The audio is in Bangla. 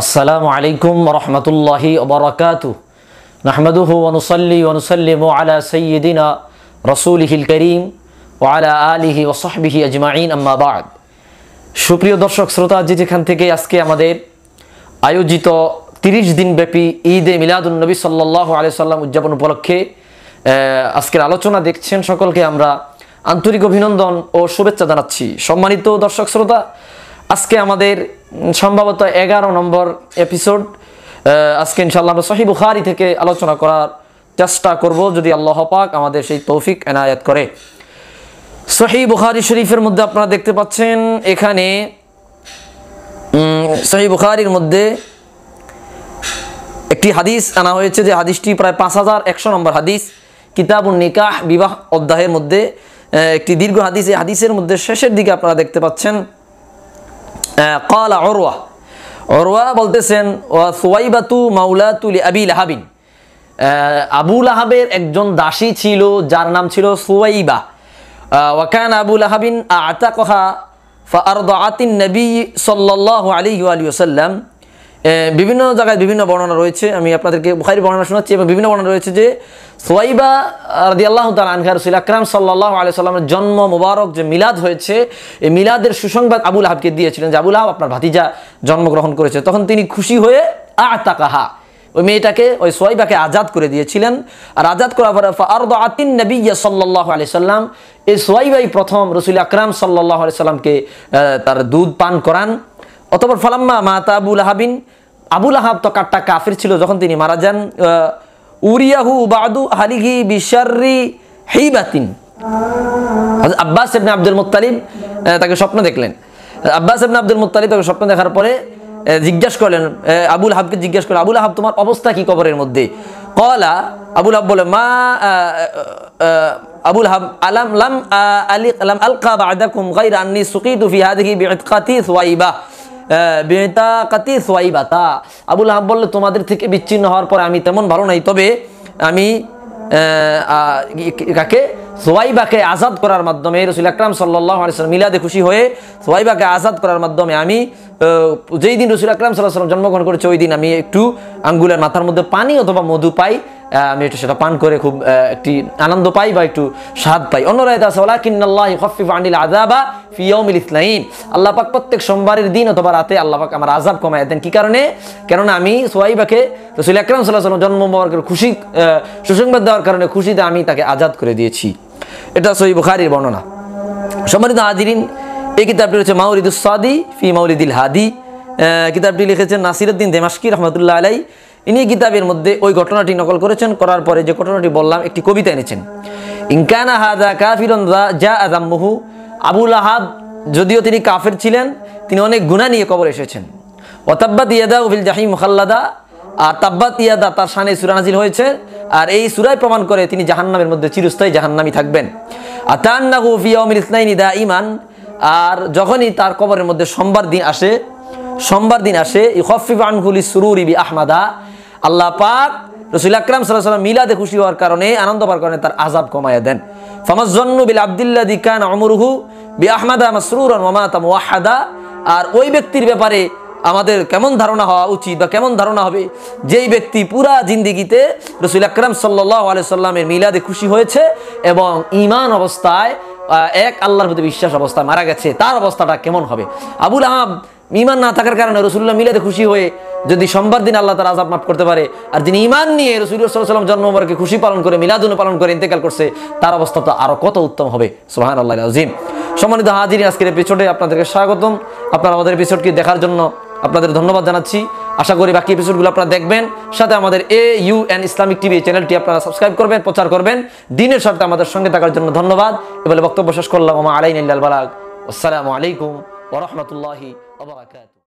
আসসালামু আলাইকুম রহমতুল্লাহি ওবরাকাতু নাহমদুহু অনুসল্লি অনুসল্লিম আলা সৈয়দিনা রসুলহিল করিম ও আলা আলিহি ও সাহবিহি আজমাইন আম্মাবাদ সুপ্রিয় দর্শক শ্রোতা যে যেখান থেকে আজকে আমাদের আয়োজিত তিরিশ দিন দিনব্যাপী ঈদে মিলাদুলনবী সাল্লাহ আলিয়াল্লাম উদযাপন উপলক্ষে আজকের আলোচনা দেখছেন সকলকে আমরা আন্তরিক অভিনন্দন ও শুভেচ্ছা জানাচ্ছি সম্মানিত দর্শক শ্রোতা আজকে আমাদের সম্ভবত এগারো নম্বর এপিসোড আজকে ইনশাল্লাহ আমরা সহি বুখারি থেকে আলোচনা করার চেষ্টা করব যদি আল্লাহ পাক আমাদের সেই তৌফিক এনায়াত করে সহি বুখারি শরীফের মধ্যে আপনারা দেখতে পাচ্ছেন এখানে সহি বুখারির মধ্যে একটি হাদিস আনা হয়েছে যে হাদিসটি প্রায় পাঁচ হাজার একশো নম্বর হাদিস কিতাব নিকাহ বিবাহ অধ্যায়ের মধ্যে একটি দীর্ঘ হাদিস এই হাদিসের মধ্যে শেষের দিকে আপনারা দেখতে পাচ্ছেন কলা অরোয়া অরোয়া বলতেছেন সোয়াইবাতু মাউলাতুল আবিল হাবিন আবুল আহাবের একজন দাসী ছিল যার নাম ছিল সুয়াইবা ওয়াকান আবুল আহাবিন আতা কহা ফা আরদ আতিন নবী সাল্লাহ আলী আলী বিভিন্ন জায়গায় বিভিন্ন বর্ণনা রয়েছে আমি আপনাদেরকে বুখারি বর্ণনা শোনাচ্ছি এবং বিভিন্ন বর্ণনা রয়েছে যে সোয়াইবা রাদি আল্লাহ তাল আনখার রসুল আকরাম সাল্লাহ আলিয়াল্লামের জন্ম মুবারক যে মিলাদ হয়েছে এই মিলাদের সুসংবাদ আবুল আহাবকে দিয়েছিলেন যে আবুল আহাব আপনার ভাতিজা জন্মগ্রহণ করেছে তখন তিনি খুশি হয়ে আ তাকাহা ওই মেয়েটাকে ওই সোয়াইবাকে আজাদ করে দিয়েছিলেন আর আজাদ করার পরে আরদ আতিন নবী সাল্লাহ আলি সাল্লাম এই সোয়াইবাই প্রথম রসুল আকরাম সাল্লাহ আলি সাল্লামকে তার দুধ পান করান অতপর ফালাম্মা মাতা আবুল আহাবিন আবুল আহাব তো কাট্টা কাফির ছিল যখন তিনি মারা যান উরিয়াহু বাদু হালিগি বিশারি হেইবাতিন আব্বাস এবনে আব্দুল মুতালিব তাকে স্বপ্ন দেখলেন আব্বাস এবনে আব্দুল মুতালিব তাকে স্বপ্ন দেখার পরে জিজ্ঞাসা করলেন আবুল আহাবকে জিজ্ঞাসা করলেন আবুল আহাব তোমার অবস্থা কি কবরের মধ্যে কলা আবুল আহাব বলে মা আবুল আহাব আলাম লাম আলি আলাম আলকা বাদাকুম গাইর আন্নি সুকিদু ফি হাদিহি বিআতকাতি সুয়াইবা বেতা কাতি সোয়াই বাতা আবুল আহাব বললো তোমাদের থেকে বিচ্ছিন্ন হওয়ার পরে আমি তেমন ভালো নাই তবে আমি কাকে সোয়াইবাকে আজাদ করার মাধ্যমে রসুল আকরাম সাল্লাহ আলিয়াল্লাম মিলাদে খুশি হয়ে সোয়াইবাকে আজাদ করার মাধ্যমে আমি যেই দিন রসুল আকরাম সাল্লাহ সাল্লাম জন্মগ্রহণ করেছে ওই দিন আমি একটু আঙ্গুলের মাথার মধ্যে পানি অথবা মধু পাই আমি একটু সেটা পান করে খুব একটি আনন্দ পাই বা একটু স্বাদ পাই অন্যরা এটা আছে প্রত্যেক সোমবারের দিন অথবা রাতে আল্লাহ আমার আজাব কমায় দেন কি কারণে কেননা আমি সোয়াইবাকে রসুল আকরম সাল্লাহ জন্ম মোবারকের খুশি সুসংবাদ দেওয়ার কারণে খুশিতে আমি তাকে আজাদ করে দিয়েছি এটা সহি বুখারির বর্ণনা সম্মানিত হাজিরিন এই কিতাবটি রয়েছে মাউরিদুসাদি ফি মাউরিদুল হাদি কিতাবটি লিখেছেন নাসিরুদ্দিন দেমাস্কি রহমতুল্লাহ আলাই ইনি কিতাবের মধ্যে ওই ঘটনাটি নকল করেছেন করার পরে যে ঘটনাটি বললাম একটি কবিতা এনেছেন ইনকানা হাদা কাফিরন যা আদাম্মহু আবুল আহাব যদিও তিনি কাফের ছিলেন তিনি অনেক গুণা নিয়ে কবর এসেছেন ওতাব্বাত ইয়াদা উবিল জাহিম মুখাল্লাদা আর তাব্বাত ইয়াদা তার সানে সুরানাজিল হয়েছে আর এই সুরায় প্রমাণ করে তিনি জাহান্নামের মধ্যে চিরস্থায়ী জাহান্নামি থাকবেন আর তান্নাহু ফিয়মিল ইসনাইনি দা ইমান আর যখনই তার কবরের মধ্যে সোমবার দিন আসে সোমবার দিন আসে ইফিফ আনহুল সুরুর ইবি আহমাদা আল্লাহ পাক রসুল আকরাম সাল্লাহ মিলাদে খুশি হওয়ার কারণে আনন্দ পাওয়ার কারণে তার আজাব কমাইয়া দেন ফামাজন্নু বিল আবদুল্লাহ দিকান অমরুহু বি আহমাদা মাসরুর মামাতাম ওয়াহাদা আর ওই ব্যক্তির ব্যাপারে আমাদের কেমন ধারণা হওয়া উচিত বা কেমন ধারণা হবে যেই ব্যক্তি পুরা জিন্দিগিতে রসুল আকরাম সাল্লাহ সাল্লামের মিলাদে খুশি হয়েছে এবং ইমান অবস্থায় এক আল্লাহর প্রতি বিশ্বাস অবস্থায় মারা গেছে তার অবস্থাটা কেমন হবে আবুল আহাব ইমান না থাকার কারণে রসুল্লাহ মিলাতে খুশি হয়ে যদি সোমবার দিন আল্লাহ তার আজাব মাফ করতে পারে আর যিনি ইমান নিয়ে রসুল্লাহ সাল্লাম জন্মবারকে খুশি পালন করে মিলাদুন পালন করে ইন্তেকাল করছে তার অবস্থা তো আরও কত উত্তম হবে সোহান আল্লাহ আজিম সম্মানিত হাজির আজকের এপিসোডে আপনাদেরকে স্বাগতম আপনারা আমাদের এপিসোডকে দেখার জন্য আপনাদের ধন্যবাদ জানাচ্ছি আশা করি বাকি এপিসোডগুলো আপনারা দেখবেন সাথে আমাদের A U N Islamic TV চ্যানেলটি আপনারা সাবস্ক্রাইব করবেন প্রচার করবেন দিনের সাথে আমাদের সঙ্গে থাকার জন্য ধন্যবাদ এবারে বক্তব্য শেষ করলাম আমার আলাইন আল্লাহ বালাক আসসালামু আলাইকুম ওরহমতুল্লাহি وبركاته